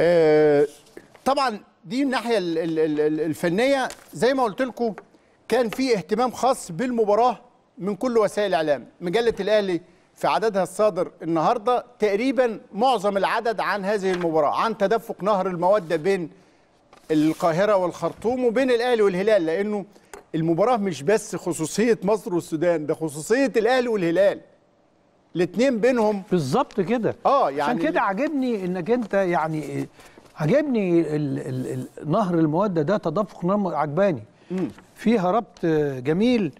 آه، طبعا دي الناحيه الفنيه زي ما قلت لكم كان في اهتمام خاص بالمباراه من كل وسائل الاعلام مجله الاهلي في عددها الصادر النهارده تقريبا معظم العدد عن هذه المباراه عن تدفق نهر الموده بين القاهره والخرطوم وبين الاهلي والهلال لانه المباراه مش بس خصوصيه مصر والسودان ده خصوصيه الاهلي والهلال الاثنين بينهم بالظبط كده اه يعني عشان كده عاجبني انك انت يعني عاجبني ال ال ال نهر الموده ده تدفق عجباني فيها ربط جميل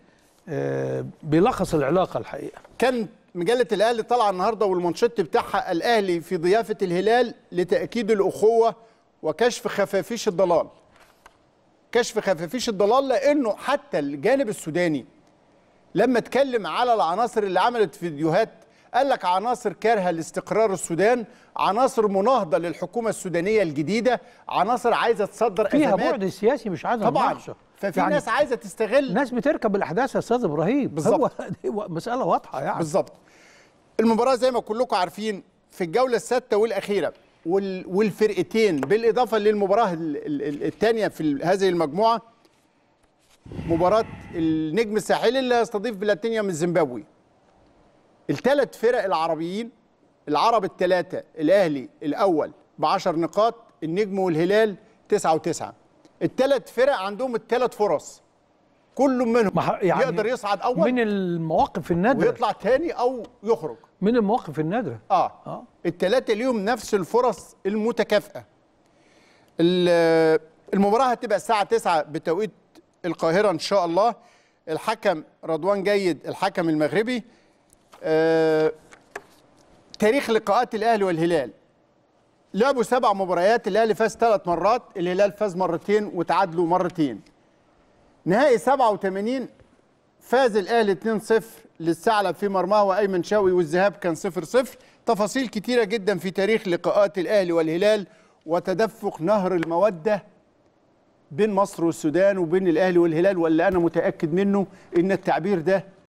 آه، بيلخص العلاقه الحقيقه كان مجله الاهلي طالعه النهارده والمانشيت بتاعها الاهلي في ضيافه الهلال لتاكيد الاخوه وكشف خفافيش الضلال كشف خفافيش الضلال لانه حتى الجانب السوداني لما اتكلم على العناصر اللي عملت فيديوهات قال لك عناصر كارهه لاستقرار السودان عناصر مناهضه للحكومه السودانيه الجديده عناصر عايزه تصدر فيها ازمات فيها بعد سياسي مش عايزه طبعا مناقشه ففي يعني ناس عايزه تستغل ناس بتركب الاحداث يا استاذ ابراهيم بالظبط هو مساله واضحه يعني بالظبط المباراه زي ما كلكم عارفين في الجوله السادسه والاخيره والفرقتين بالاضافه للمباراه الثانيه في هذه المجموعه مباراه النجم الساحلي اللي هيستضيف بلاتينيا من زيمبابوي الثلاث فرق العربيين العرب الثلاثه الاهلي الاول ب 10 نقاط النجم والهلال 9 و9 الثلاث فرق عندهم الثلاث فرص كل منهم يعني يقدر يصعد اول من المواقف النادره ويطلع تاني او يخرج من المواقف النادره اه, آه. الثلاثه ليهم نفس الفرص المتكافئه المباراه هتبقى الساعه 9 بتوقيت القاهره ان شاء الله الحكم رضوان جيد الحكم المغربي آه، تاريخ لقاءات الاهلي والهلال لعبوا سبع مباريات الاهلي فاز ثلاث مرات الهلال فاز مرتين وتعادلوا مرتين نهائي 87 فاز الاهلي 2-0 للثعلب في مرماه وايمن شاوي والذهاب كان 0-0 تفاصيل كثيره جدا في تاريخ لقاءات الاهلي والهلال وتدفق نهر الموده بين مصر والسودان وبين الاهلي والهلال واللي انا متاكد منه ان التعبير ده